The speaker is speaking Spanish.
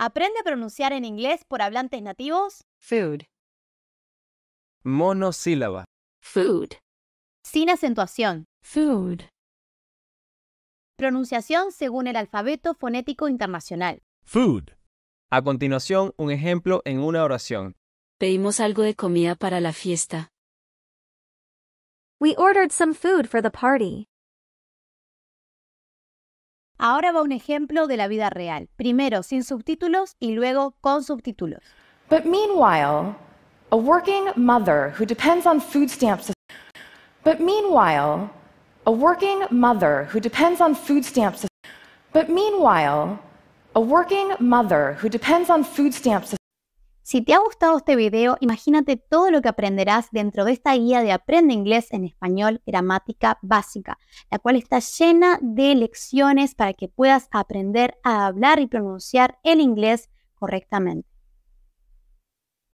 Aprende a pronunciar en inglés por hablantes nativos. Food. Monosílaba. Food. Sin acentuación. Food. Pronunciación según el alfabeto fonético internacional. Food. A continuación, un ejemplo en una oración. Pedimos algo de comida para la fiesta. We ordered some food for the party. Ahora va un ejemplo de la vida real, primero sin subtítulos y luego con subtítulos. But meanwhile, a working mother who depends on food stamps. But meanwhile, a working mother who depends on food stamps. But meanwhile, a working mother who depends on food stamps. Si te ha gustado este video, imagínate todo lo que aprenderás dentro de esta guía de Aprende Inglés en Español Gramática Básica, la cual está llena de lecciones para que puedas aprender a hablar y pronunciar el inglés correctamente.